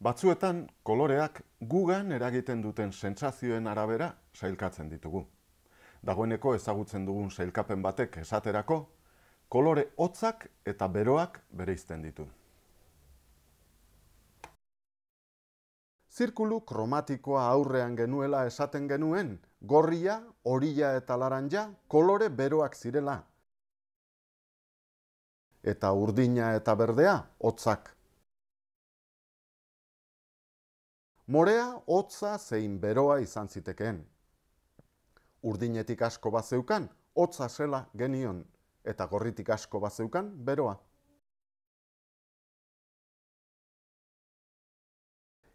Batzuetan koloreak gugan eragiten duten sentsazioen arabera sailkatzen ditugu. Dagoeneko ezagutzen dugun sailkapen batek esaterako, kolore hotzak eta beroak bereizten ditu. Zirkulu kromatikoa aurrean genuela esaten genuen gorria, horia eta laranja, kolore beroak zirela. Eta urdina eta berdea, hotzak. Morea hotza zein beroa izan zitekeen. Urdinetik asko bazeukan hotza zela genion eta gorritik asko bazeukan beroa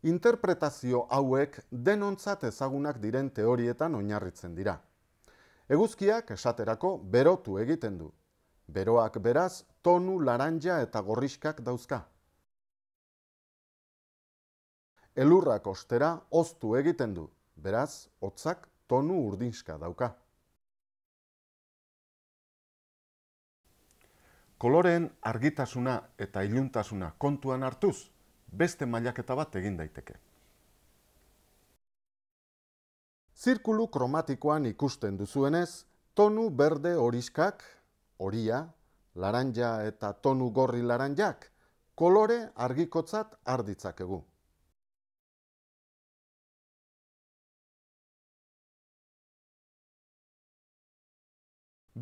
interpretazio hauek denontzat ezagunak diren teorietan oinarritzen dira. Eguzkiak esaterako berotu egiten du. Beroak beraz tonu laranja eta gorriskak dauzka. Elurrak ostera oztu egiten du, beraz hotzak tonu urdinska dauka. Koloren argitasuna eta iluntasuna kontuan hartuz, beste mailaketa bat egin daiteke. Zirkulu kromatikoan ikusten duzuenez, tonu berde horiskak, horia, laranja eta tonu gorri laranjak, kolore argikotzat arditzak egu.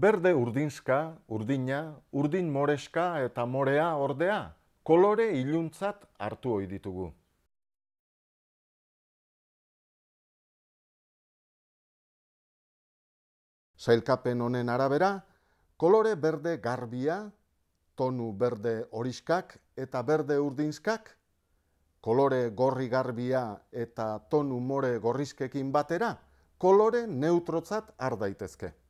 Berde urdinska, urdina, urdin moreska eta morea ordea, kolore iluntzat hartu ohi ditugu. Sailkapen honen arabera, kolore berde garbia, tonu berde horiskak eta berde urdinskak, kolore gorri garbia eta tonu more gorrizkekin batera, kolore neutrotzat ardaitezke. daitezke.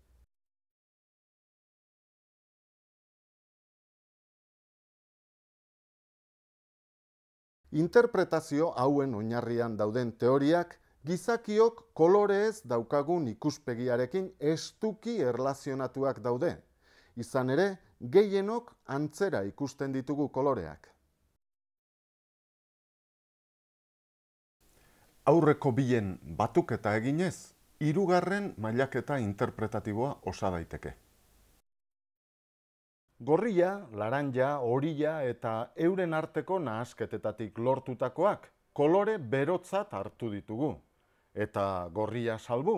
Interpretazio hauen oinarrian dauden teoriak, gizakiok koloreez daukagun ikuspegiarekin estuki erlazionatuak daude. Izan ere, gehienok antzera ikusten ditugu koloreak. Aurreko bien batuketa eginez, hirugarren mailaketa interpretatiboa osa daiteke. Gorria, laranja, horia eta euren arteko nahasketetatik lortutakoak kolore berotzat hartu ditugu. Eta gorria salbu,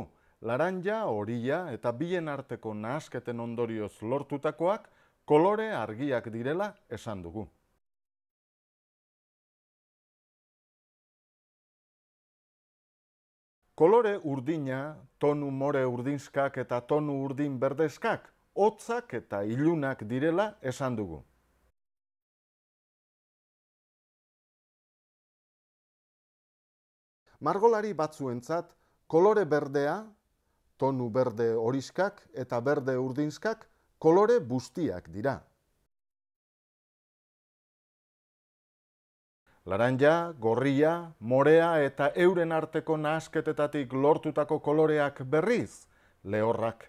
laranja, horia eta bien arteko nahasketen ondorioz lortutakoak kolore argiak direla esan dugu. Kolore urdina, tonu more urdinskak eta tonu urdin berdezkak, hotzak eta ilunak direla esan dugu. Margolari batzuentzat kolore berdea, tonu berde horiskak eta berde urdinskak kolore bustiak dira. Laranja, gorria, morea eta euren arteko nahasketetatik lortutako koloreak berriz, lehorrak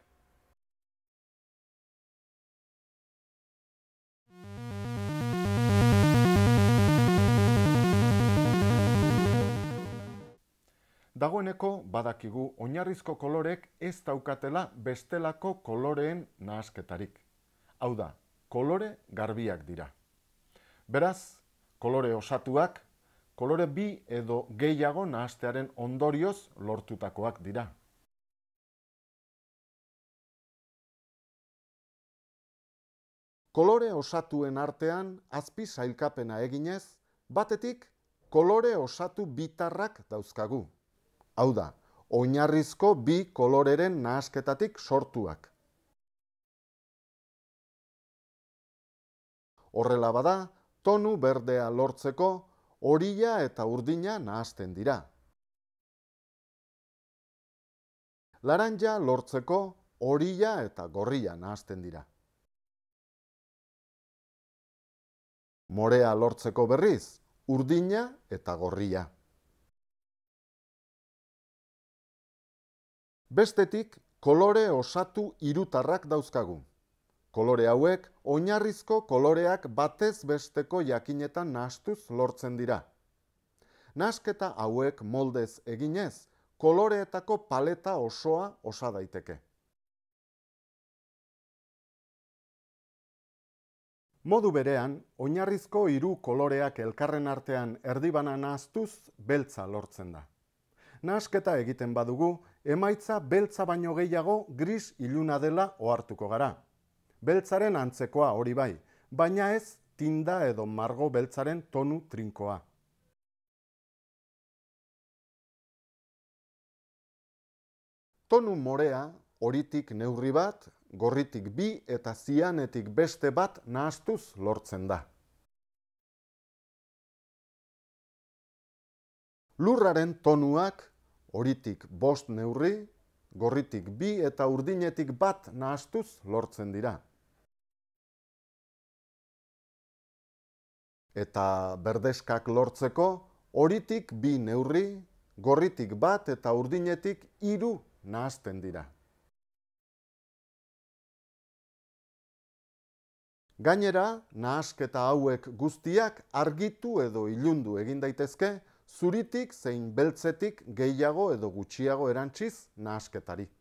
Dagoeneko badakigu oinarrizko kolorek ez daukatela bestelako koloreen nahasketarik. Hau da, kolore garbiak dira. Beraz, kolore osatuak, kolore bi edo gehiago nahastearen ondorioz lortutakoak dira. Kolore osatuen artean azpi sailkapena eginez, batetik kolore osatu bitarrak dauzkagu. Hau da, oinarrizko bi koloreren nahasketatik sortuak. Horrela bada, tonu berdea lortzeko horia eta urdina nahasten dira. Laranja lortzeko horia eta gorria nahasten dira. Morea lortzeko berriz urdina eta gorria Bestetik, kolore osatu irutarrak dauzkagu. Kolore hauek, oinarrizko koloreak batez besteko jakinetan nastuz lortzen dira. Nasketa hauek moldez eginez, koloreetako paleta osoa osa daiteke. Modu berean, oinarrizko hiru koloreak elkarren artean erdibana nahaztuz beltza lortzen da nasketa egiten badugu, emaitza beltza baino gehiago gris iluna dela ohartuko gara. Beltzaren antzekoa hori bai, baina ez tinda edo margo beltzaren tonu trinkoa. Tonu morea, horitik neurri bat, gorritik bi eta zianetik beste bat nahastuz lortzen da. Lurraren tonuak horitik bost neurri, gorritik bi eta urdinetik bat nahastuz lortzen dira. Eta berdeskak lortzeko, horitik bi neurri, gorritik bat eta urdinetik hiru nahazten dira. Gainera, nahasketa hauek guztiak argitu edo ilundu egin daitezke, zuritik zein beltzetik gehiago edo gutxiago erantziz nahasketari.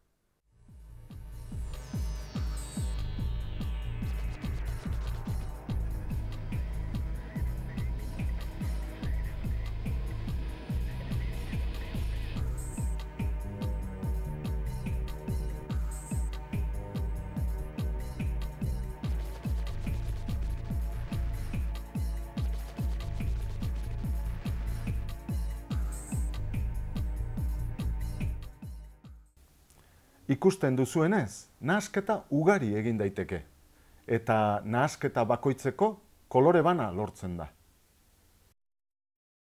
Ikusten duzuenez, nahasketa ugari egin daiteke eta nahasketa bakoitzeko kolore bana lortzen da.